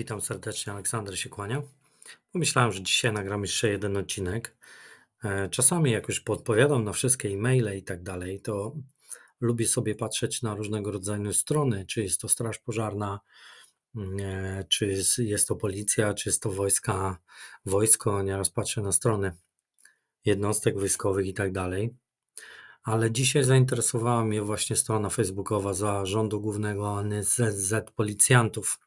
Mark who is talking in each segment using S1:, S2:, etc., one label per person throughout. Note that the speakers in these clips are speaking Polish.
S1: Witam serdecznie, Aleksander się kłania. Pomyślałem, że dzisiaj nagram jeszcze jeden odcinek. E, czasami jak już podpowiadam na wszystkie e-maile i tak dalej, to lubię sobie patrzeć na różnego rodzaju strony, czy jest to straż pożarna, mm, e, czy jest to policja, czy jest to wojska, wojsko, nieraz patrzę na strony jednostek wojskowych i tak dalej. Ale dzisiaj zainteresowała mnie właśnie strona facebookowa Zarządu Głównego NSZ Policjantów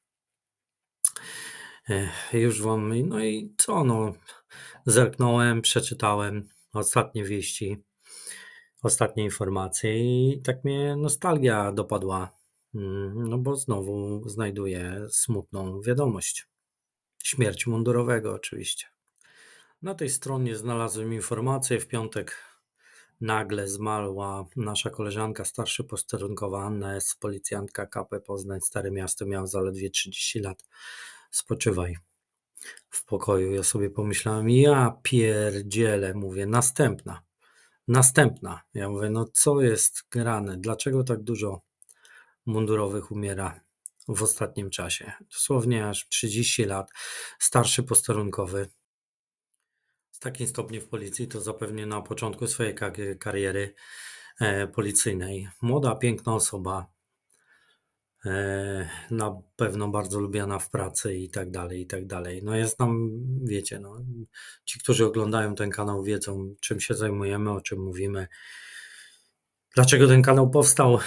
S1: już wam, no i co, no, zerknąłem, przeczytałem ostatnie wieści, ostatnie informacje i tak mnie nostalgia dopadła, mm, no bo znowu znajduję smutną wiadomość. Śmierć mundurowego oczywiście. Na tej stronie znalazłem informację w piątek Nagle zmarła nasza koleżanka starszy posterunkowa Anna S., policjantka KP Poznań, Stare Miasto, miała zaledwie 30 lat. Spoczywaj w pokoju. Ja sobie pomyślałem, ja pierdzielę, mówię, następna, następna. Ja mówię, no co jest grane, dlaczego tak dużo mundurowych umiera w ostatnim czasie? Dosłownie aż 30 lat, starszy posterunkowy, takim stopniu w policji, to zapewnie na początku swojej kariery e, policyjnej. Młoda, piękna osoba, e, na pewno bardzo lubiana w pracy i tak dalej, i tak dalej. No jest tam, wiecie, no, ci, którzy oglądają ten kanał, wiedzą, czym się zajmujemy, o czym mówimy, dlaczego ten kanał powstał.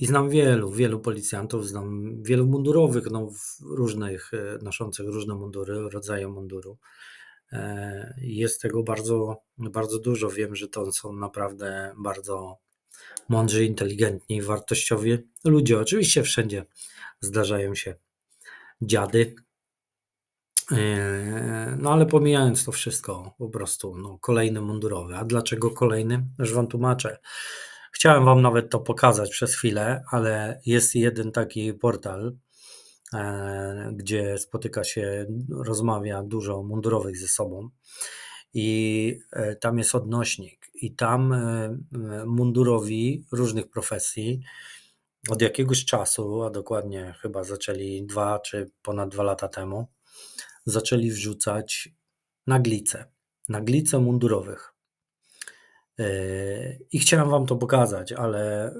S1: I znam wielu, wielu policjantów, znam wielu mundurowych, no, różnych, e, noszących różne mundury, rodzaje munduru. E, jest tego bardzo, bardzo dużo. Wiem, że to są naprawdę bardzo mądrzy, inteligentni, wartościowi ludzie. Oczywiście wszędzie zdarzają się dziady. E, no ale pomijając to wszystko, po prostu no, kolejny mundurowy. A dlaczego kolejny? Już wam tłumaczę. Chciałem wam nawet to pokazać przez chwilę, ale jest jeden taki portal, E, gdzie spotyka się, rozmawia dużo mundurowych ze sobą. I e, tam jest odnośnik, i tam e, mundurowi różnych profesji od jakiegoś czasu, a dokładnie chyba zaczęli dwa czy ponad dwa lata temu, zaczęli wrzucać naglice, naglice mundurowych. I chciałem Wam to pokazać, ale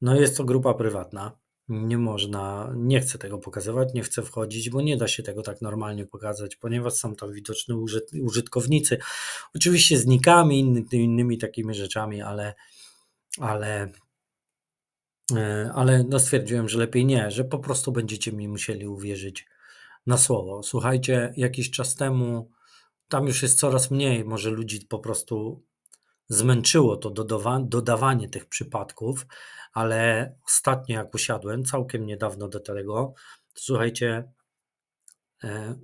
S1: no jest to grupa prywatna nie można, nie chcę tego pokazywać, nie chcę wchodzić, bo nie da się tego tak normalnie pokazać, ponieważ są tam widoczni użytkownicy. Oczywiście z nikami, innymi takimi rzeczami, ale, ale, e, ale no stwierdziłem, że lepiej nie, że po prostu będziecie mi musieli uwierzyć na słowo. Słuchajcie, jakiś czas temu tam już jest coraz mniej, może ludzi po prostu zmęczyło to dodawanie tych przypadków ale ostatnio jak usiadłem, całkiem niedawno do tego, słuchajcie, e,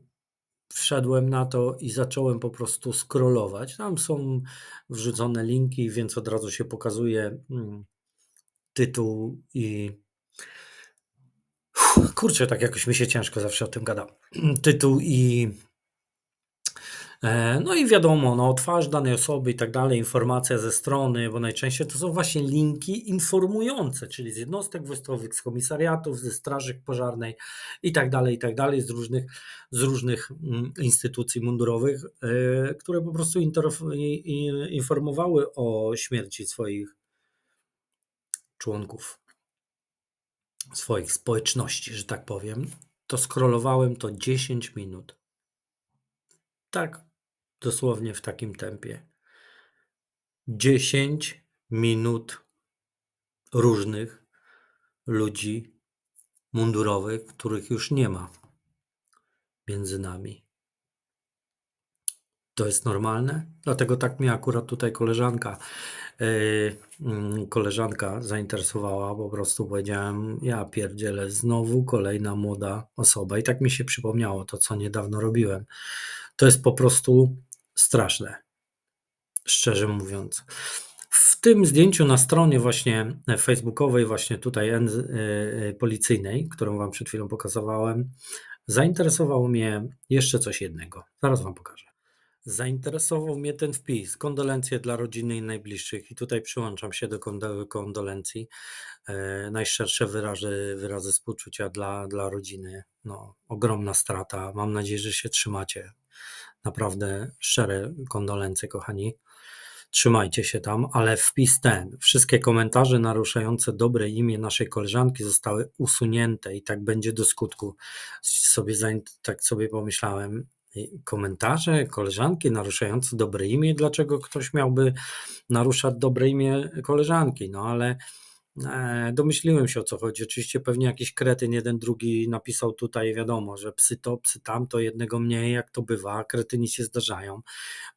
S1: wszedłem na to i zacząłem po prostu scrollować. Tam są wrzucone linki, więc od razu się pokazuje mm, tytuł i kurczę, tak jakoś mi się ciężko zawsze o tym gada. Tytuł i E, no i wiadomo, no, twarz danej osoby i tak dalej, informacja ze strony, bo najczęściej to są właśnie linki informujące, czyli z jednostek wojskowych, z komisariatów, ze straży pożarnej i tak dalej, i tak dalej, z różnych, z różnych mm, instytucji mundurowych, e, które po prostu informowały o śmierci swoich członków, swoich społeczności, że tak powiem. To skrolowałem to 10 minut tak dosłownie w takim tempie. 10 minut różnych ludzi mundurowych, których już nie ma między nami. To jest normalne? Dlatego tak mnie akurat tutaj koleżanka, yy, koleżanka zainteresowała, po prostu powiedziałem, ja pierdzielę, znowu kolejna młoda osoba. I tak mi się przypomniało to, co niedawno robiłem. To jest po prostu straszne, szczerze mówiąc. W tym zdjęciu na stronie właśnie facebookowej, właśnie tutaj y, y, policyjnej, którą Wam przed chwilą pokazywałem, zainteresowało mnie jeszcze coś jednego. Zaraz Wam pokażę. Zainteresował mnie ten wpis. Kondolencje dla rodziny i najbliższych. I tutaj przyłączam się do kondolencji. E, najszersze wyrazy, wyrazy współczucia dla, dla rodziny. No, ogromna strata. Mam nadzieję, że się trzymacie. Naprawdę szczere kondolencje, kochani. Trzymajcie się tam, ale wpis ten. Wszystkie komentarze naruszające dobre imię naszej koleżanki zostały usunięte i tak będzie do skutku. Sobie, tak sobie pomyślałem, komentarze koleżanki naruszające dobre imię. Dlaczego ktoś miałby naruszać dobre imię koleżanki? No ale E, domyśliłem się o co chodzi. Oczywiście pewnie jakiś kretyn jeden drugi napisał tutaj, wiadomo, że psy to, psy tamto, jednego mniej, jak to bywa. Kretyni się zdarzają.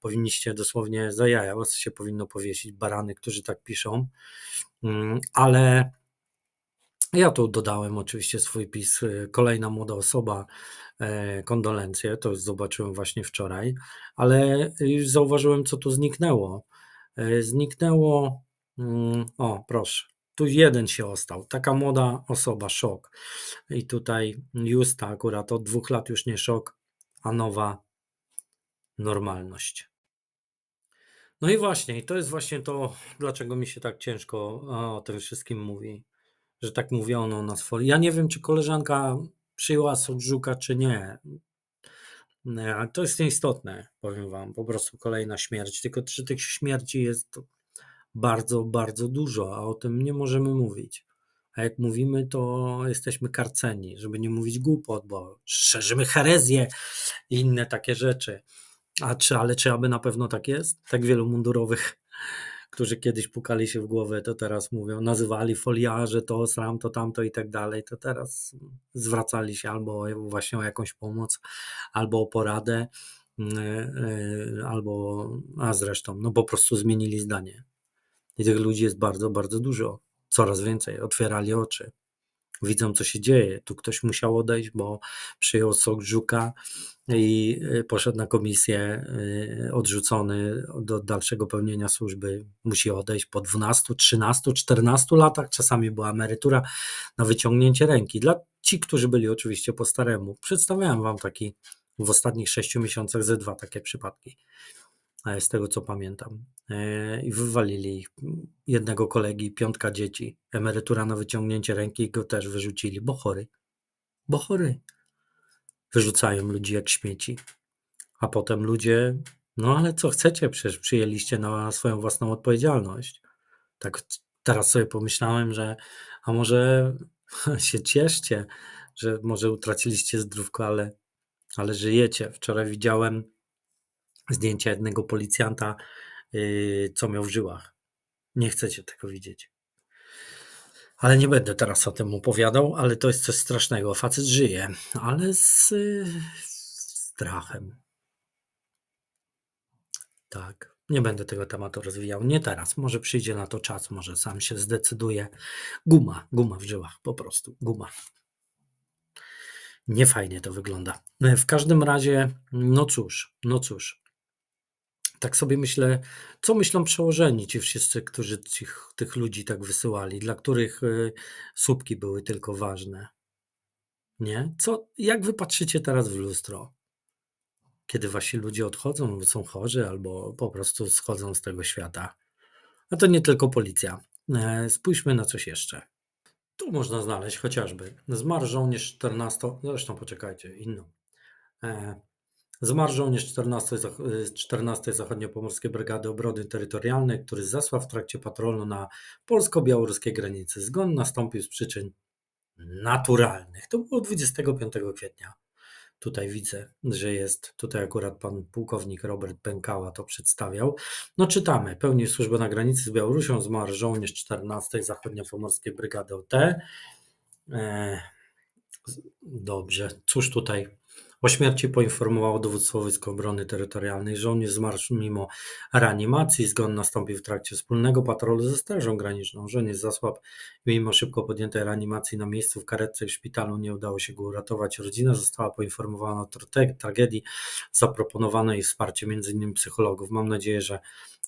S1: Powinniście dosłownie za jaja was się powinno powiesić, barany, którzy tak piszą. Mm, ale ja tu dodałem oczywiście swój pis. Y, kolejna młoda osoba, e, kondolencje, to zobaczyłem właśnie wczoraj, ale już zauważyłem, co tu zniknęło. E, zniknęło. Mm, o, proszę tu jeden się ostał, taka młoda osoba, szok. I tutaj Justa akurat od dwóch lat już nie szok, a nowa normalność. No i właśnie, i to jest właśnie to, dlaczego mi się tak ciężko o tym wszystkim mówi, że tak mówiono na swojej. Ja nie wiem, czy koleżanka przyjęła Sobżuka, czy nie. E, ale to jest nieistotne, powiem wam, po prostu kolejna śmierć. Tylko czy tych śmierci jest bardzo, bardzo dużo, a o tym nie możemy mówić. A jak mówimy, to jesteśmy karceni, żeby nie mówić głupot, bo szerzymy herezję i inne takie rzeczy. A czy, ale czy aby na pewno tak jest? Tak wielu mundurowych, którzy kiedyś pukali się w głowę, to teraz mówią, nazywali foliarze to, sram, to, tamto i tak dalej, to teraz zwracali się albo właśnie o jakąś pomoc, albo o poradę, mm, e, e, albo, a zresztą, no po prostu zmienili zdanie. I tych ludzi jest bardzo, bardzo dużo. Coraz więcej. Otwierali oczy. Widzą, co się dzieje. Tu ktoś musiał odejść, bo przyjął sok żuka i y, poszedł na komisję y, odrzucony do dalszego pełnienia służby. Musi odejść po 12, 13, 14 latach. Czasami była emerytura na wyciągnięcie ręki. Dla ci, którzy byli oczywiście po staremu. Przedstawiałem wam taki w ostatnich sześciu miesiącach ze dwa takie przypadki z tego co pamiętam. E, I wywalili ich. jednego kolegi, piątka dzieci, emerytura na wyciągnięcie ręki i go też wyrzucili, bo chory. Bo chory. Wyrzucają ludzi jak śmieci. A potem ludzie, no ale co chcecie, przecież przyjęliście na swoją własną odpowiedzialność. Tak teraz sobie pomyślałem, że a może się cieszcie, że może utraciliście zdrówko, ale, ale żyjecie. Wczoraj widziałem zdjęcia jednego policjanta, y, co miał w żyłach. Nie chcecie tego widzieć. Ale nie będę teraz o tym opowiadał, ale to jest coś strasznego. Facet żyje, ale z, strachem. Tak. Nie będę tego tematu rozwijał. Nie teraz. Może przyjdzie na to czas, może sam się zdecyduje. Guma, guma w żyłach, po prostu guma. Niefajnie to wygląda. E, w każdym razie, no cóż, no cóż tak sobie myślę, co myślą przełożeni ci wszyscy, którzy tych, tych ludzi tak wysyłali, dla których y, słupki były tylko ważne. Nie? Co, jak wy patrzycie teraz w lustro? Kiedy wasi ludzie odchodzą, są chorzy albo po prostu schodzą z tego świata. A to nie tylko policja. E, spójrzmy na coś jeszcze. Tu można znaleźć chociażby zmarł żołnierz 14, zresztą poczekajcie, inną. E, Zmarł żołnierz 14, 14 y, Zachodnio-Pomorskiej Brygady Obrony Terytorialnej, który zasłał w trakcie patrolu na polsko-białoruskiej granicy. Zgon nastąpił z przyczyn naturalnych. To było 25 kwietnia. Tutaj widzę, że jest, tutaj akurat pan pułkownik Robert Pękała to przedstawiał. No czytamy, pełnił służbę na granicy z Białorusią, zmarł żołnierz 14 Zachodnio-Pomorskiej Brygady OT. E, dobrze, cóż tutaj o śmierci poinformowało dowództwo Wojsk Obrony Terytorialnej. Żołnierz zmarł mimo reanimacji. Zgon nastąpił w trakcie wspólnego patrolu ze Strażą Graniczną. Żołnierz zasłabł mimo szybko podjętej reanimacji na miejscu w karetce w szpitalu. Nie udało się go uratować. Rodzina została poinformowana o tragedii. Zaproponowano jej wsparcie, m.in. psychologów. Mam nadzieję, że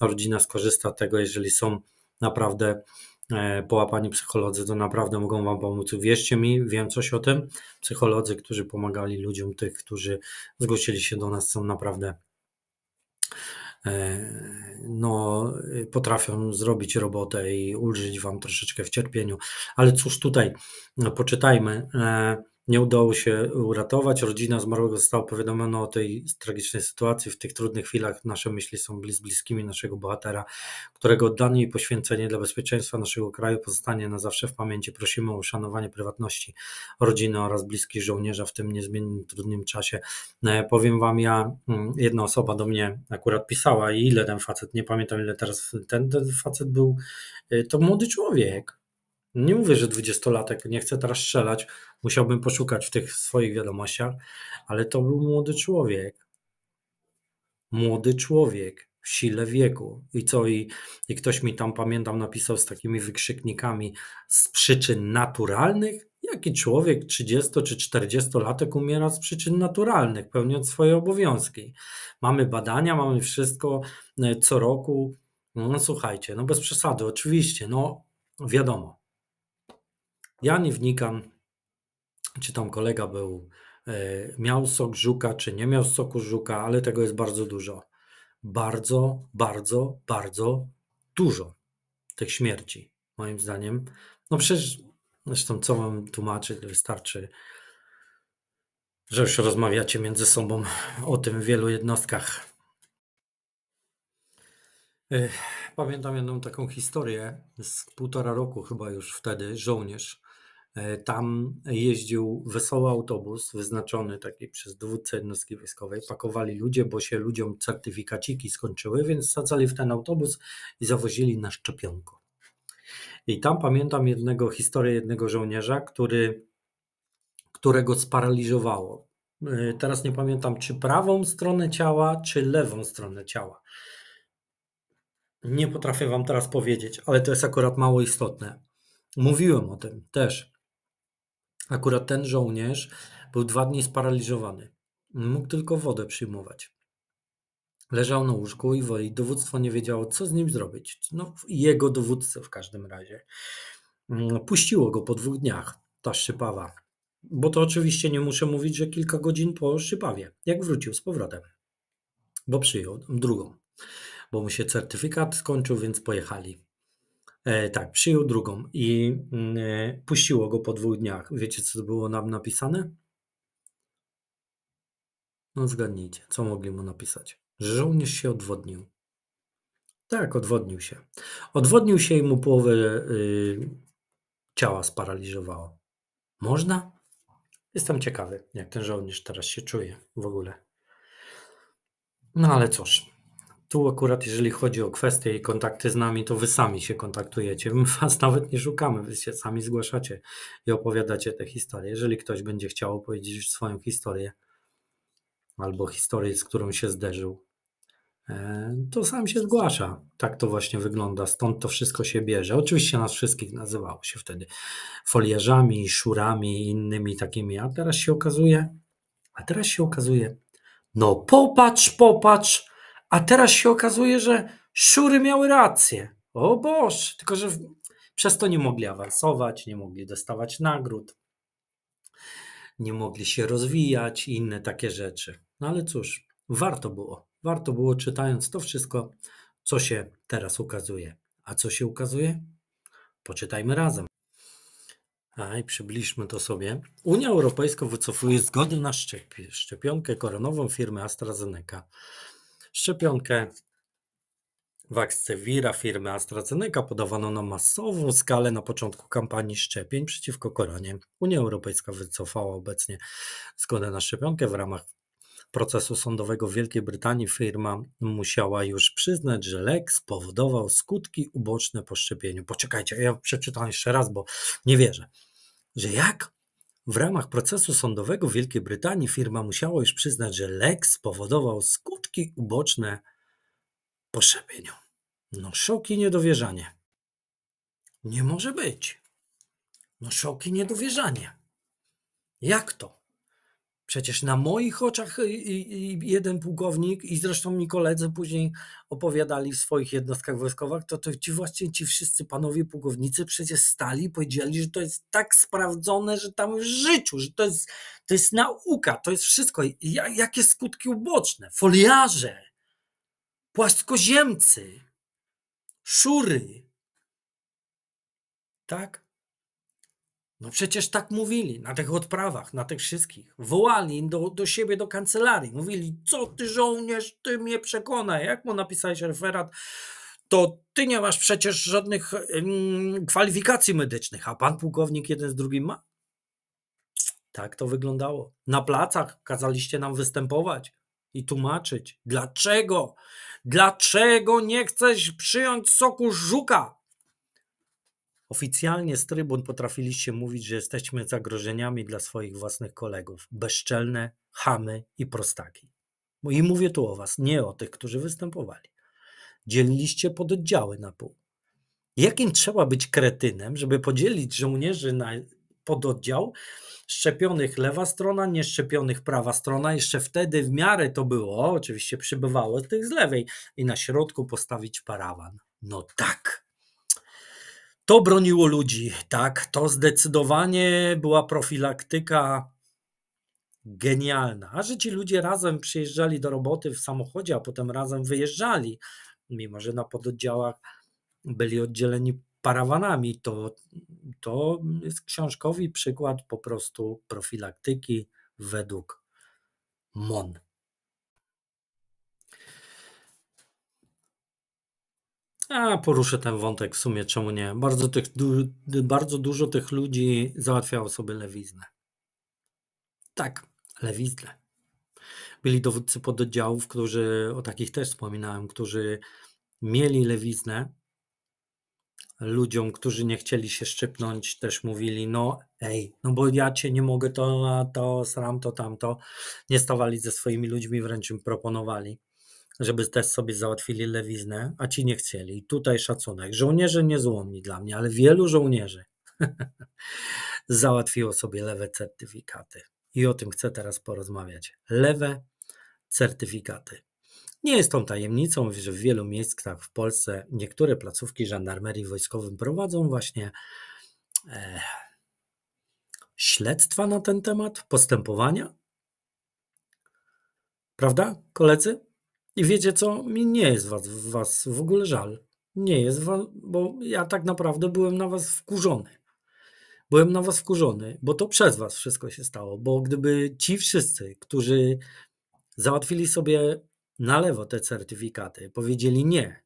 S1: rodzina skorzysta z tego, jeżeli są naprawdę E, połapani psycholodzy to naprawdę mogą Wam pomóc. Wierzcie mi, wiem coś o tym. Psycholodzy, którzy pomagali ludziom, tych, którzy zgłosili się do nas, są naprawdę e, no, potrafią zrobić robotę i ulżyć Wam troszeczkę w cierpieniu. Ale cóż tutaj, no, poczytajmy. E, nie udało się uratować. Rodzina zmarłego została powiadomiona o tej tragicznej sytuacji. W tych trudnych chwilach nasze myśli są bliz, bliskimi naszego bohatera, którego oddanie i poświęcenie dla bezpieczeństwa naszego kraju pozostanie na zawsze w pamięci. Prosimy o uszanowanie prywatności rodziny oraz bliskich żołnierza w tym niezmiennym, trudnym czasie. No, powiem Wam, ja, mm, jedna osoba do mnie akurat pisała i ile ten facet, nie pamiętam ile teraz, ten, ten facet był, y, to młody człowiek, nie mówię, że dwudziestolatek, nie chcę teraz strzelać, musiałbym poszukać w tych swoich wiadomościach, ale to był młody człowiek. Młody człowiek w sile wieku. I co, i, i ktoś mi tam, pamiętam, napisał z takimi wykrzyknikami z przyczyn naturalnych? Jaki człowiek 30 czy 40-latek umiera z przyczyn naturalnych, pełniąc swoje obowiązki? Mamy badania, mamy wszystko e, co roku. No, słuchajcie, no bez przesady, oczywiście, no wiadomo, ja nie wnikam, czy tam kolega był, e, miał sok żuka, czy nie miał soku żuka, ale tego jest bardzo dużo. Bardzo, bardzo, bardzo dużo tych śmierci, moim zdaniem. No przecież, zresztą co mam tłumaczyć, wystarczy, że już rozmawiacie między sobą o tym w wielu jednostkach. E, pamiętam jedną taką historię z półtora roku chyba już wtedy, żołnierz E, tam jeździł wesoły autobus wyznaczony taki przez dowódcę jednostki wojskowej. Pakowali ludzie, bo się ludziom certyfikaciki skończyły, więc sadzali w ten autobus i zawozili na szczepionko. I tam pamiętam jednego historię jednego żołnierza, który, którego sparaliżowało. E, teraz nie pamiętam, czy prawą stronę ciała, czy lewą stronę ciała. Nie potrafię Wam teraz powiedzieć, ale to jest akurat mało istotne. Mówiłem o tym też. Akurat ten żołnierz był dwa dni sparaliżowany. Mógł tylko wodę przyjmować. Leżał na łóżku i woli. Dowództwo nie wiedziało, co z nim zrobić. No, jego dowódcę w każdym razie. Mm, puściło go po dwóch dniach ta szypawa, Bo to oczywiście nie muszę mówić, że kilka godzin po szypawie, jak wrócił z powrotem. Bo przyjął drugą. Bo mu się certyfikat skończył, więc pojechali. E, tak, przyjął drugą i mm, e, puściło go po dwóch dniach. Wiecie, co było nam napisane? No zgadnijcie, co mogli mu napisać. Że żołnierz się odwodnił. Tak, odwodnił się. Odwodnił się i mu połowę yy, ciała sparaliżowało. Można? Jestem ciekawy, jak ten żołnierz teraz się czuje w ogóle. No ale cóż, tu akurat, jeżeli chodzi o kwestie i kontakty z nami, to wy sami się kontaktujecie. My was nawet nie szukamy, wy się sami zgłaszacie i opowiadacie te historie. Jeżeli ktoś będzie chciał opowiedzieć swoją historię albo historię, z którą się zderzył, e, to sam się zgłasza. Tak to właśnie wygląda, stąd to wszystko się bierze. Oczywiście nas wszystkich nazywało się wtedy foliarzami, szurami i innymi takimi, a teraz się okazuje, a teraz się okazuje, no popatrz, popatrz, a teraz się okazuje, że szury miały rację. O Boż, tylko że przez to nie mogli awansować, nie mogli dostawać nagród, nie mogli się rozwijać i inne takie rzeczy. No ale cóż, warto było. Warto było czytając to wszystko, co się teraz ukazuje. A co się ukazuje? Poczytajmy razem. A i przybliżmy to sobie. Unia Europejska wycofuje zgodę na szczepionkę koronową firmy AstraZeneca. Szczepionkę Vaxzevira firmy AstraZeneca podawano na masową skalę na początku kampanii szczepień przeciwko koronie. Unia Europejska wycofała obecnie zgodę na szczepionkę w ramach procesu sądowego w Wielkiej Brytanii firma musiała już przyznać, że lek spowodował skutki uboczne po szczepieniu. Poczekajcie, ja przeczytam jeszcze raz, bo nie wierzę. Że jak? W ramach procesu sądowego w Wielkiej Brytanii firma musiała już przyznać, że Lex spowodował skutki uboczne poszczepieniu. No szoki, i niedowierzanie. Nie może być. No szoki, i niedowierzanie. Jak to? Przecież na moich oczach jeden pułkownik i zresztą mi koledzy później opowiadali w swoich jednostkach wojskowych, to, to ci właśnie ci wszyscy panowie pułkownicy przecież stali i powiedzieli, że to jest tak sprawdzone, że tam w życiu, że to jest, to jest nauka, to jest wszystko. Jakie skutki uboczne? Foliarze, płaskoziemcy, szury. Tak? No przecież tak mówili na tych odprawach, na tych wszystkich. Wołali do, do siebie do kancelarii. Mówili, co ty żołnierz, ty mnie przekonaj. Jak mu napisałeś referat, to ty nie masz przecież żadnych mm, kwalifikacji medycznych, a pan pułkownik jeden z drugim ma. Tak to wyglądało. Na placach kazaliście nam występować i tłumaczyć, dlaczego, dlaczego nie chcesz przyjąć soku żuka, Oficjalnie z trybun potrafiliście mówić, że jesteśmy zagrożeniami dla swoich własnych kolegów, bezczelne, chamy i prostaki. I mówię tu o was, nie o tych, którzy występowali. Dzieliliście pododdziały na pół. Jakim trzeba być kretynem, żeby podzielić żołnierzy na pododdział szczepionych lewa strona, nieszczepionych prawa strona. Jeszcze wtedy w miarę to było, oczywiście przybywało tych z lewej i na środku postawić parawan. No tak. To broniło ludzi, tak. To zdecydowanie była profilaktyka genialna. A że ci ludzie razem przyjeżdżali do roboty w samochodzie, a potem razem wyjeżdżali, mimo że na pododdziałach byli oddzieleni parawanami, to, to jest książkowi przykład po prostu profilaktyki według MON. Ja poruszę ten wątek w sumie, czemu nie. Bardzo, tych, du, bardzo dużo tych ludzi załatwiało sobie lewiznę. Tak, lewiznę. Byli dowódcy pododdziałów, którzy, o takich też wspominałem, którzy mieli lewiznę. Ludziom, którzy nie chcieli się szczypnąć, też mówili, no ej, no bo ja cię nie mogę, to, to sram, to tamto. Nie stawali ze swoimi ludźmi, wręcz im proponowali żeby też sobie załatwili lewiznę, a ci nie chcieli. I tutaj szacunek. Żołnierze niezłomni dla mnie, ale wielu żołnierzy załatwiło sobie lewe certyfikaty. I o tym chcę teraz porozmawiać. Lewe certyfikaty. Nie jest tą tajemnicą, że w wielu miejscach w Polsce niektóre placówki żandarmerii wojskowej prowadzą właśnie e, śledztwa na ten temat, postępowania. Prawda, koledzy? I wiecie co? Mi nie jest was, was w ogóle żal. Nie jest, was, bo ja tak naprawdę byłem na was wkurzony. Byłem na was wkurzony, bo to przez was wszystko się stało. Bo gdyby ci wszyscy, którzy załatwili sobie na lewo te certyfikaty, powiedzieli nie,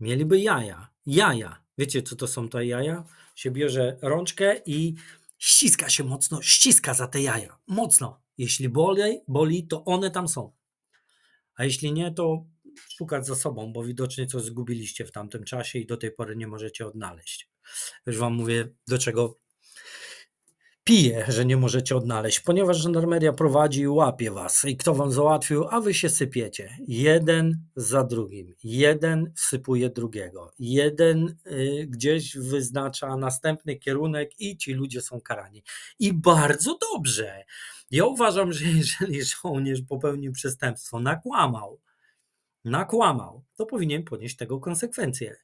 S1: mieliby jaja. Jaja. Wiecie, co to są te jaja? Się bierze rączkę i ściska się mocno, ściska za te jaja. Mocno. Jeśli boli, boli to one tam są a jeśli nie, to szukać za sobą, bo widocznie coś zgubiliście w tamtym czasie i do tej pory nie możecie odnaleźć. Już Wam mówię, do czego piję, że nie możecie odnaleźć, ponieważ żandarmeria prowadzi i łapie was. I kto wam załatwił, a wy się sypiecie. Jeden za drugim. Jeden wsypuje drugiego. Jeden y, gdzieś wyznacza następny kierunek i ci ludzie są karani. I bardzo dobrze. Ja uważam, że jeżeli żołnierz popełnił przestępstwo, nakłamał, nakłamał, to powinien ponieść tego konsekwencje.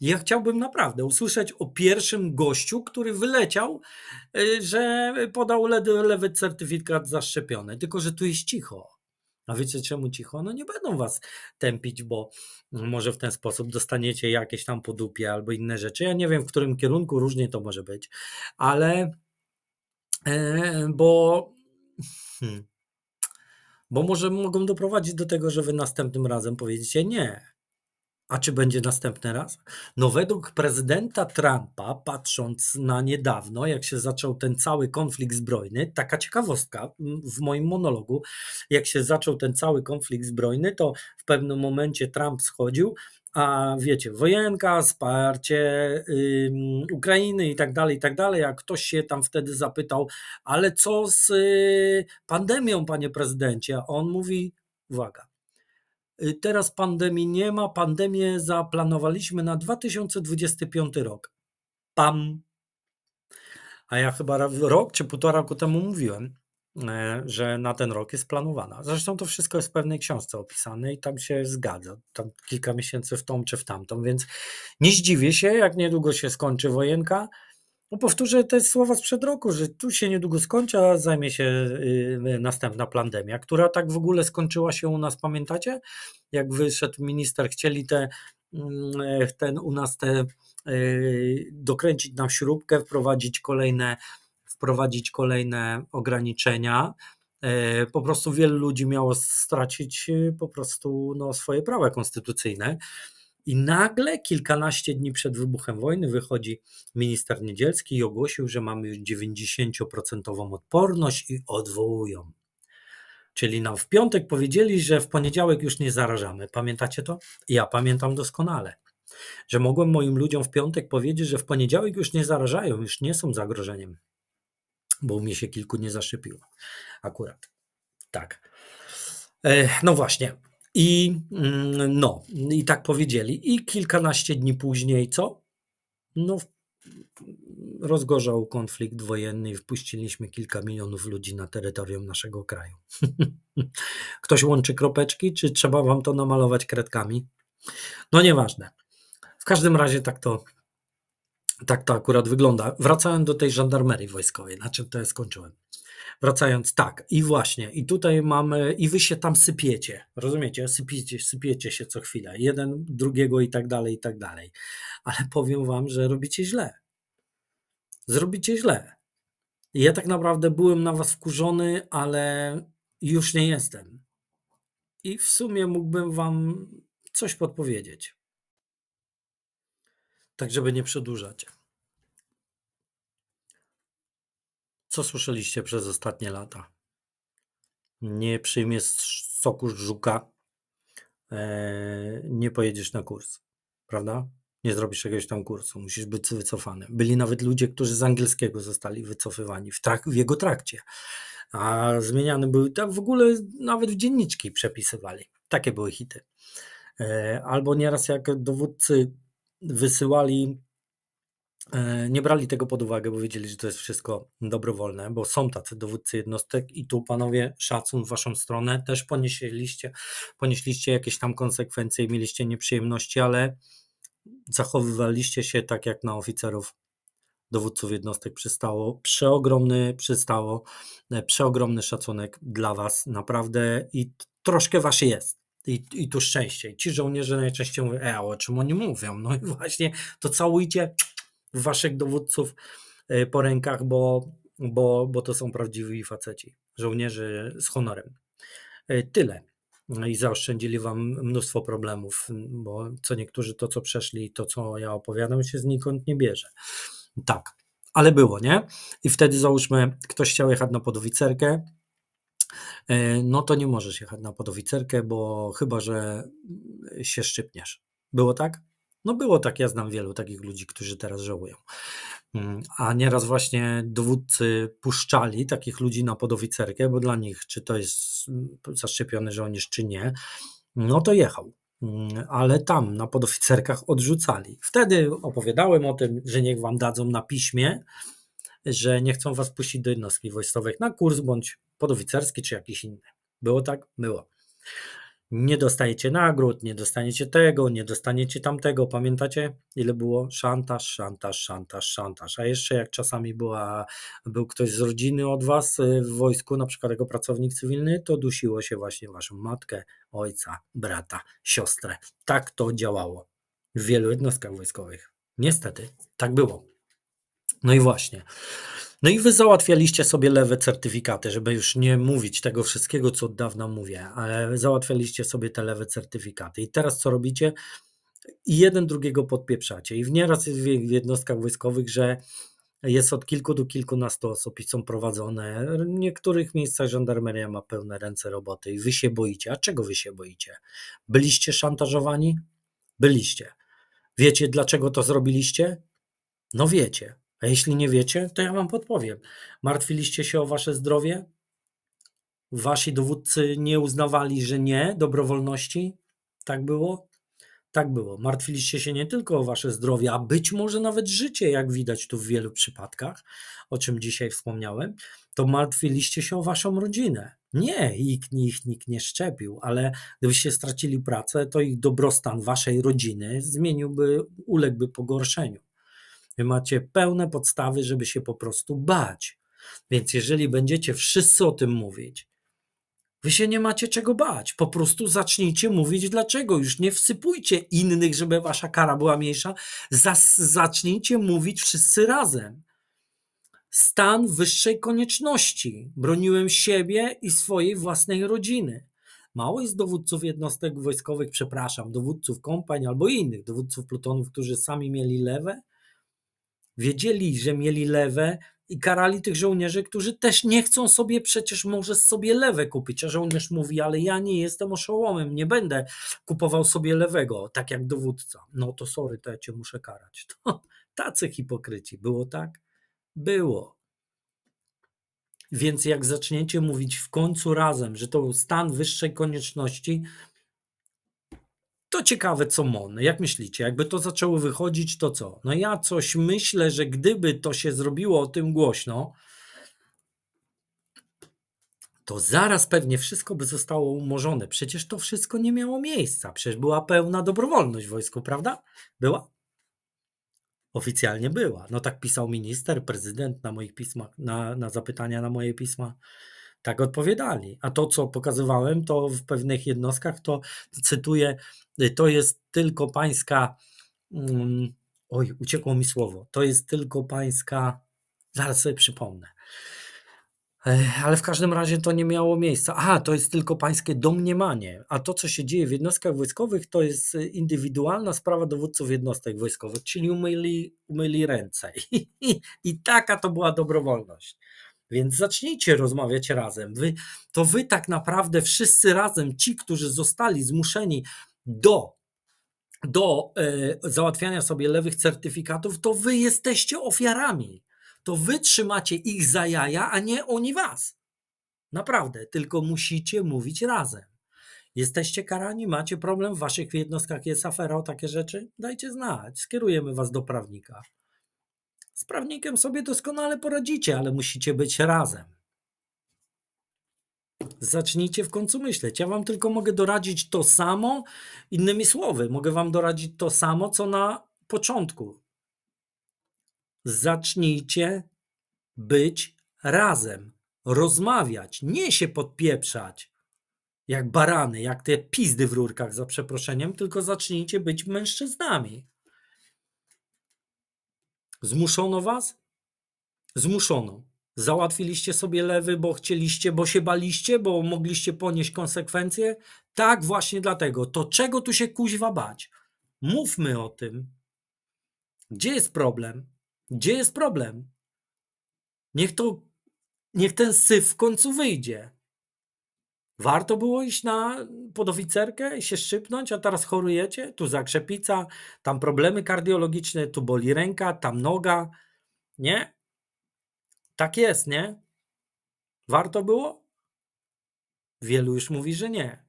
S1: Ja chciałbym naprawdę usłyszeć o pierwszym gościu, który wyleciał, y, że podał lewy certyfikat zaszczepiony, tylko że tu jest cicho. A wiecie czemu cicho? No nie będą was tępić, bo może w ten sposób dostaniecie jakieś tam podupie albo inne rzeczy. Ja nie wiem, w którym kierunku różnie to może być, ale E, bo. Hmm, bo może mogą doprowadzić do tego, że wy następnym razem powiecie nie. A czy będzie następny raz? No, według prezydenta Trumpa, patrząc na niedawno, jak się zaczął ten cały konflikt zbrojny, taka ciekawostka w moim monologu, jak się zaczął ten cały konflikt zbrojny, to w pewnym momencie Trump schodził a wiecie, wojenka, wsparcie y, Ukrainy i tak dalej, i tak dalej, Jak ktoś się tam wtedy zapytał, ale co z y, pandemią, panie prezydencie? A on mówi, uwaga, y, teraz pandemii nie ma, pandemię zaplanowaliśmy na 2025 rok. Pam! A ja chyba rok czy półtora roku temu mówiłem, E, że na ten rok jest planowana. Zresztą to wszystko jest w pewnej książce opisane i tam się zgadza. Tam kilka miesięcy w tą czy w tamtą, więc nie zdziwię się, jak niedługo się skończy wojenka. No powtórzę te słowa sprzed roku, że tu się niedługo skończy, a zajmie się y, y, następna pandemia, która tak w ogóle skończyła się u nas, pamiętacie? Jak wyszedł minister, chcieli te, mm, e, ten u nas te e, dokręcić nam śrubkę, wprowadzić kolejne wprowadzić kolejne ograniczenia. E, po prostu wielu ludzi miało stracić e, po prostu no, swoje prawa konstytucyjne. I nagle, kilkanaście dni przed wybuchem wojny, wychodzi minister Niedzielski i ogłosił, że mamy już 90% odporność i odwołują. Czyli nam w piątek powiedzieli, że w poniedziałek już nie zarażamy. Pamiętacie to? Ja pamiętam doskonale. Że mogłem moim ludziom w piątek powiedzieć, że w poniedziałek już nie zarażają, już nie są zagrożeniem bo mi się kilku nie zaszypiło akurat. Tak. E, no właśnie. I mm, no, i tak powiedzieli. I kilkanaście dni później, co? No, rozgorzał konflikt wojenny i wpuściliśmy kilka milionów ludzi na terytorium naszego kraju. Ktoś łączy kropeczki, czy trzeba wam to namalować kredkami? No nieważne. W każdym razie tak to tak to akurat wygląda. Wracałem do tej żandarmerii wojskowej, na czym to ja skończyłem. Wracając, tak, i właśnie, i tutaj mamy, i wy się tam sypiecie, rozumiecie? Sypiecie, sypiecie się co chwila, jeden, drugiego i tak dalej, i tak dalej. Ale powiem wam, że robicie źle. Zrobicie źle. I ja tak naprawdę byłem na was wkurzony, ale już nie jestem. I w sumie mógłbym wam coś podpowiedzieć. Tak, żeby nie przedłużać. Co słyszeliście przez ostatnie lata? Nie przyjmie soku żuka, eee, nie pojedziesz na kurs, prawda? Nie zrobisz jakiegoś tam kursu, musisz być wycofany. Byli nawet ludzie, którzy z angielskiego zostali wycofywani w, trak- w jego trakcie, a zmieniany były, tak w ogóle nawet w dzienniczki przepisywali. Takie były hity. E, albo nieraz jak dowódcy wysyłali, e, nie brali tego pod uwagę, bo wiedzieli, że to jest wszystko dobrowolne, bo są tacy dowódcy jednostek i tu panowie szacun w waszą stronę, też ponieśliście, ponieśliście jakieś tam konsekwencje i mieliście nieprzyjemności, ale zachowywaliście się tak jak na oficerów dowódców jednostek przystało. Przeogromny przystało, e, przeogromny szacunek dla Was naprawdę i troszkę wasz jest i, i tu szczęście. Ci żołnierze najczęściej mówią, e, o czym oni mówią? No i właśnie to całujcie waszych dowódców e, po rękach, bo, bo, bo to są prawdziwi faceci, żołnierze z honorem. E, tyle. No I zaoszczędzili wam mnóstwo problemów, bo co niektórzy to, co przeszli, to, co ja opowiadam, się znikąd nie bierze. Tak, ale było, nie? I wtedy załóżmy, ktoś chciał jechać na podoficerkę, E, no to nie możesz jechać na podoficerkę, bo chyba, że mm, się szczypniesz. Było tak? No było tak, ja znam wielu takich ludzi, którzy teraz żałują. Mm, a nieraz właśnie dowódcy puszczali takich ludzi na podoficerkę, bo dla nich, czy to jest mm, zaszczepiony żołnierz, czy nie, no to jechał. Ale tam na podoficerkach odrzucali. Wtedy opowiadałem o tym, że niech wam dadzą na piśmie, że nie chcą was puścić do jednostki wojskowych na kurs bądź podoficerski czy jakiś inny. Było tak? Było. Nie dostajecie nagród, nie dostaniecie tego, nie dostaniecie tamtego. Pamiętacie, ile było? Szantaż, szantaż, szantaż, szantaż. A jeszcze jak czasami była, był ktoś z rodziny od was y, w wojsku, na przykład jako pracownik cywilny, to dusiło się właśnie waszą matkę, ojca, brata, siostrę. Tak to działało w wielu jednostkach wojskowych. Niestety, tak było. No i właśnie. No i wy załatwialiście sobie lewe certyfikaty, żeby już nie mówić tego wszystkiego, co od dawna mówię, ale załatwialiście sobie te lewe certyfikaty. I teraz co robicie? I jeden drugiego podpieprzacie. I w nieraz jest w jednostkach wojskowych, że jest od kilku do kilkunastu osób i są prowadzone. W niektórych miejscach żandarmeria ma pełne ręce roboty i wy się boicie. A czego wy się boicie? Byliście szantażowani? Byliście. Wiecie, dlaczego to zrobiliście? No wiecie. A jeśli nie wiecie, to ja wam podpowiem. Martwiliście się o wasze zdrowie? Wasi dowódcy nie uznawali, że nie, dobrowolności? Tak było? Tak było. Martwiliście się nie tylko o wasze zdrowie, a być może nawet życie, jak widać tu w wielu przypadkach, o czym dzisiaj wspomniałem, to martwiliście się o waszą rodzinę. Nie, ich, ich nikt nie szczepił, ale gdybyście stracili pracę, to ich dobrostan waszej rodziny zmieniłby, uległby pogorszeniu. Wy macie pełne podstawy, żeby się po prostu bać. Więc jeżeli będziecie wszyscy o tym mówić, Wy się nie macie czego bać. Po prostu zacznijcie mówić dlaczego. Już nie wsypujcie innych, żeby wasza kara była mniejsza. Zas zacznijcie mówić wszyscy razem. Stan wyższej konieczności. Broniłem siebie i swojej własnej rodziny. Mało jest dowódców jednostek wojskowych, przepraszam, dowódców kompań albo innych, dowódców plutonów, którzy sami mieli lewe Wiedzieli, że mieli lewe i karali tych żołnierzy, którzy też nie chcą sobie, przecież może sobie lewe kupić. A żołnierz mówi, ale ja nie jestem oszołomem, nie będę kupował sobie lewego, tak jak dowódca. No to sorry, to ja cię muszę karać. To, tacy hipokryci. Było tak? Było. Więc jak zaczniecie mówić w końcu razem, że to był stan wyższej konieczności, to ciekawe, co mon Jak myślicie? Jakby to zaczęło wychodzić, to co? No ja coś myślę, że gdyby to się zrobiło o tym głośno, to zaraz pewnie wszystko by zostało umorzone. Przecież to wszystko nie miało miejsca. Przecież była pełna dobrowolność w wojsku, prawda? Była? Oficjalnie była. No tak pisał minister, prezydent na moich pismach, na, na zapytania na moje pisma tak odpowiadali. A to, co pokazywałem, to w pewnych jednostkach, to cytuję, y, to jest tylko pańska. Um, oj, uciekło mi słowo. To jest tylko pańska. Zaraz sobie przypomnę. Ale w każdym razie to nie miało miejsca. A to jest tylko pańskie domniemanie. A to, co się dzieje w jednostkach wojskowych, to jest y, indywidualna sprawa dowódców jednostek wojskowych, czyli umyli, umyli ręce. I, taka to była dobrowolność. Więc zacznijcie rozmawiać razem. Wy, to wy tak naprawdę wszyscy razem, ci, którzy zostali zmuszeni do do e, załatwiania sobie lewych certyfikatów, to wy jesteście ofiarami. To wy trzymacie ich za jaja, a nie oni was. Naprawdę, tylko musicie mówić razem. Jesteście karani, macie problem w waszych jednostkach, jest afera o takie rzeczy? Dajcie znać, skierujemy was do prawnika. Z prawnikiem sobie doskonale poradzicie, ale musicie być razem. Zacznijcie w końcu myśleć. Ja wam tylko mogę doradzić to samo, innymi słowy, mogę wam doradzić to samo, co na początku. Zacznijcie być razem, rozmawiać, nie się podpieprzać jak barany, jak te pizdy w rurkach, za przeproszeniem, tylko zacznijcie być mężczyznami. Zmuszono was? Zmuszono. Załatwiliście sobie lewy, bo chcieliście, bo się baliście, bo mogliście ponieść konsekwencje? Tak, właśnie dlatego. To czego tu się kuźwa bać? Mówmy o tym. Gdzie jest problem? Gdzie jest problem? Niech to, niech ten syf w końcu wyjdzie. Warto było iść na podoficerkę i się szczypnąć, a teraz chorujecie? Tu zakrzepica, tam problemy kardiologiczne, tu boli ręka, tam noga. Nie? Tak jest, nie? Warto było? Wielu już mówi, że nie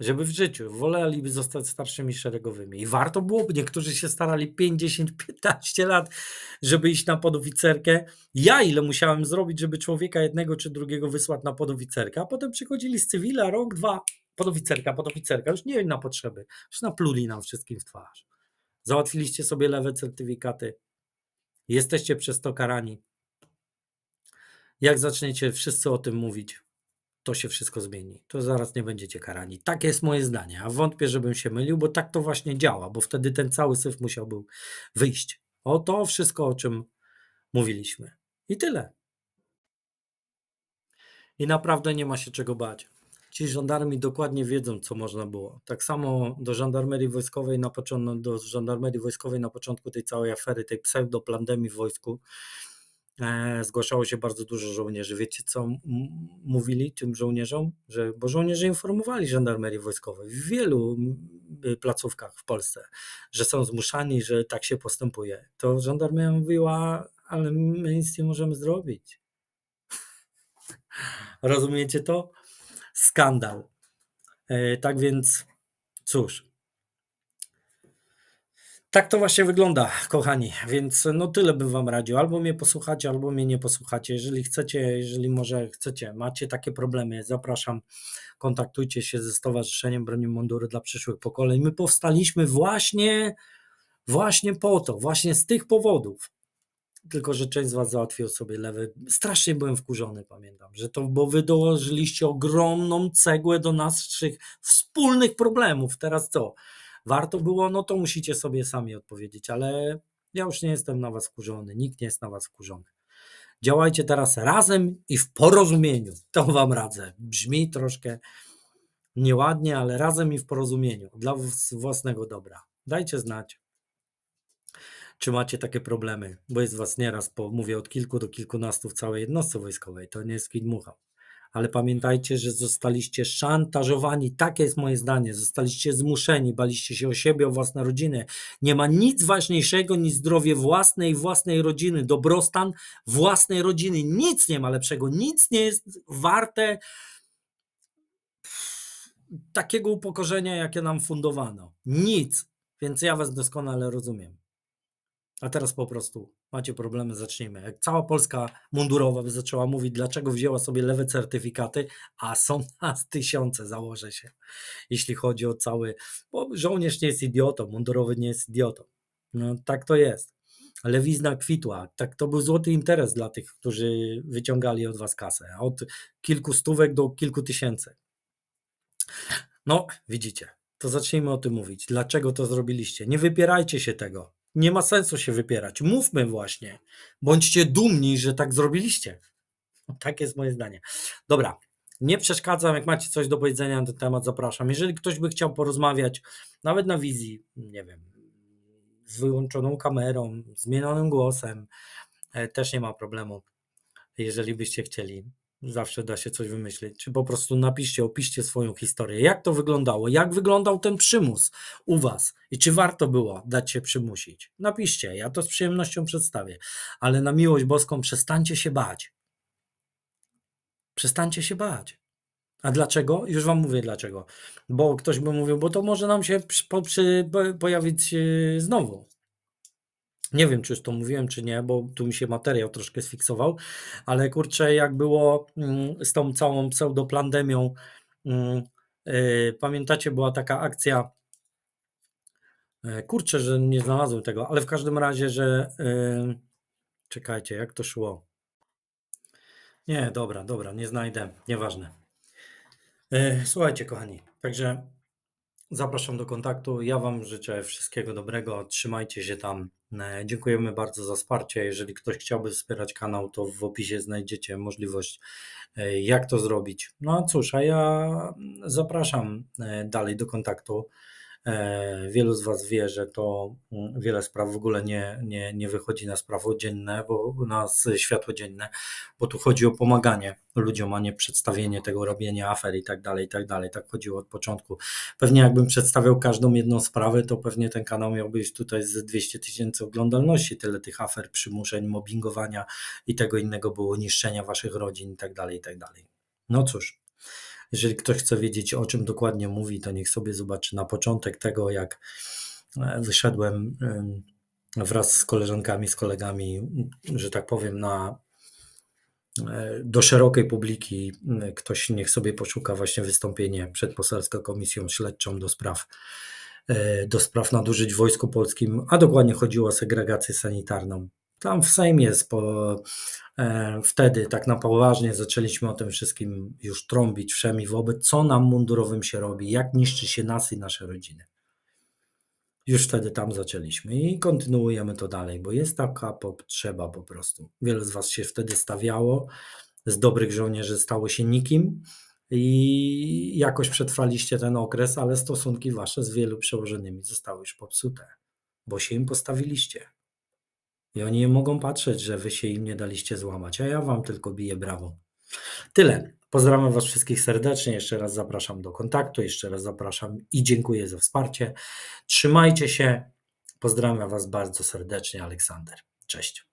S1: żeby w życiu. Woleliby zostać starszymi szeregowymi. I warto byłoby, niektórzy się starali 5, 10, 15 lat, żeby iść na podoficerkę. Ja ile musiałem zrobić, żeby człowieka jednego czy drugiego wysłać na podoficerkę, a potem przychodzili z cywila rok, dwa, podoficerka, podoficerka, już nie na potrzeby, już napluli nam wszystkim w twarz. Załatwiliście sobie lewe certyfikaty, jesteście przez to karani. Jak zaczniecie wszyscy o tym mówić, to się wszystko zmieni. To zaraz nie będziecie karani. Tak jest moje zdanie, a wątpię, żebym się mylił, bo tak to właśnie działa, bo wtedy ten cały syf musiał był wyjść. O to wszystko, o czym mówiliśmy. I tyle. I naprawdę nie ma się czego bać. Ci żandarmi dokładnie wiedzą, co można było. Tak samo do żandarmerii wojskowej na początku, no, do żandarmerii wojskowej na początku tej całej afery, tej pseudo-plandemii w wojsku, E, zgłaszało się bardzo dużo żołnierzy. Wiecie, co mówili tym żołnierzom? Że, bo żołnierze informowali żandarmerii wojskowej w wielu y, placówkach w Polsce, że są zmuszani, że tak się postępuje. To żandarmeria mówiła, ale my nic nie możemy zrobić. Rozumiecie to? Skandal. E, tak więc, cóż, tak to właśnie wygląda, kochani, więc no tyle bym wam radził. Albo mnie posłuchacie, albo mnie nie posłuchacie. Jeżeli chcecie, jeżeli może chcecie, macie takie problemy, zapraszam, kontaktujcie się ze Stowarzyszeniem Broni Mundury dla przyszłych pokoleń. My powstaliśmy właśnie, właśnie po to, właśnie z tych powodów. Tylko, że część z was załatwił sobie lewy. Strasznie byłem wkurzony, pamiętam, że to, bo wy dołożyliście ogromną cegłę do naszych wspólnych problemów. Teraz co? warto było, no to musicie sobie sami odpowiedzieć, ale ja już nie jestem na was kurzony, nikt nie jest na was kurzony. Działajcie teraz razem i w porozumieniu. To wam radzę. Brzmi troszkę nieładnie, ale razem i w porozumieniu dla własnego dobra. Dajcie znać, czy macie takie problemy, bo jest was nieraz, po, mówię, od kilku do kilkunastu w całej jednostce wojskowej. To nie jest kidmucha ale pamiętajcie, że zostaliście szantażowani, takie jest moje zdanie, zostaliście zmuszeni, baliście się o siebie, o własne rodzinę. Nie ma nic ważniejszego niż zdrowie własnej, własnej rodziny, dobrostan własnej rodziny. Nic nie ma lepszego, nic nie jest warte takiego upokorzenia, jakie nam fundowano. Nic. Więc ja Was doskonale rozumiem. A teraz po prostu macie problemy, zacznijmy. Jak cała Polska mundurowa by zaczęła mówić, dlaczego wzięła sobie lewe certyfikaty, a są nas tysiące, założę się, jeśli chodzi o cały, bo żołnierz nie jest idiotą, mundurowy nie jest idiotą. No, tak to jest. Lewizna kwitła. Tak, to był złoty interes dla tych, którzy wyciągali od was kasę. Od kilku stówek do kilku tysięcy. No, widzicie, to zacznijmy o tym mówić. Dlaczego to zrobiliście? Nie wypierajcie się tego nie ma sensu się wypierać. Mówmy właśnie. Bądźcie dumni, że tak zrobiliście. No tak jest moje zdanie. Dobra, nie przeszkadzam, jak macie coś do powiedzenia na ten temat, zapraszam. Jeżeli ktoś by chciał porozmawiać, nawet na wizji, nie wiem, z wyłączoną kamerą, zmienionym głosem, e, też nie ma problemu, jeżeli byście chcieli. Zawsze da się coś wymyślić. Czy po prostu napiszcie, opiszcie swoją historię. Jak to wyglądało? Jak wyglądał ten przymus u Was? I czy warto było dać się przymusić? Napiszcie, ja to z przyjemnością przedstawię. Ale na miłość boską przestańcie się bać. Przestańcie się bać. A dlaczego? Już Wam mówię dlaczego. Bo ktoś by mówił, bo to może nam się przy, przy, pojawić yy, znowu nie wiem, czy już to mówiłem, czy nie, bo tu mi się materiał troszkę sfiksował, ale kurczę, jak było mm, z tą całą pseudoplandemią, mm, y, pamiętacie, była taka akcja, e, kurczę, że nie znalazłem tego, ale w każdym razie, że y, czekajcie, jak to szło. Nie, dobra, dobra, nie znajdę, nieważne. E, słuchajcie, kochani, także zapraszam do kontaktu. Ja Wam życzę wszystkiego dobrego. Trzymajcie się tam. E, dziękujemy bardzo za wsparcie. Jeżeli ktoś chciałby wspierać kanał, to w opisie znajdziecie możliwość, e, jak to zrobić. No cóż, a ja zapraszam e, dalej do kontaktu. E, wielu z Was wie, że to mm, wiele spraw w ogóle nie, nie, nie wychodzi na sprawy dzienne, bo na światło dzienne, bo tu chodzi o pomaganie ludziom, a nie przedstawienie tego, robienia afer i tak dalej, i tak dalej. Tak chodziło od początku. Pewnie jakbym przedstawiał każdą jedną sprawę, to pewnie ten kanał miałby już tutaj z 200 tysięcy oglądalności, tyle tych afer, przymuszeń, mobbingowania i tego innego było, niszczenia Waszych rodzin i tak dalej, i tak dalej. No cóż, jeżeli ktoś chce wiedzieć, o czym dokładnie mówi, to niech sobie zobaczy na początek tego, jak e, wyszedłem wraz z koleżankami, z kolegami, że tak powiem, na, e, do szerokiej publiki. Ktoś niech sobie poszuka właśnie wystąpienie przed poselską komisją śledczą do spraw e, do spraw nadużyć w Wojsku Polskim, a dokładnie chodziło o segregację sanitarną tam w Sejmie jest e, wtedy tak na poważnie zaczęliśmy o tym wszystkim już trąbić wszemi wobec, co nam mundurowym się robi, jak niszczy się nas i nasze rodziny. Już wtedy tam zaczęliśmy i kontynuujemy to dalej, bo jest taka potrzeba po prostu. Wiele z Was się wtedy stawiało, z dobrych żołnierzy stało się nikim, i jakoś przetrwaliście ten okres, ale stosunki wasze z wielu przełożonymi zostały już popsute, bo się im postawiliście. I oni nie mogą patrzeć, że wy się im nie daliście złamać, a ja wam tylko biję brawo. Tyle. Pozdrawiam Was wszystkich serdecznie. Jeszcze raz zapraszam do kontaktu, jeszcze raz zapraszam i dziękuję za wsparcie. Trzymajcie się. Pozdrawiam Was bardzo serdecznie, Aleksander. Cześć.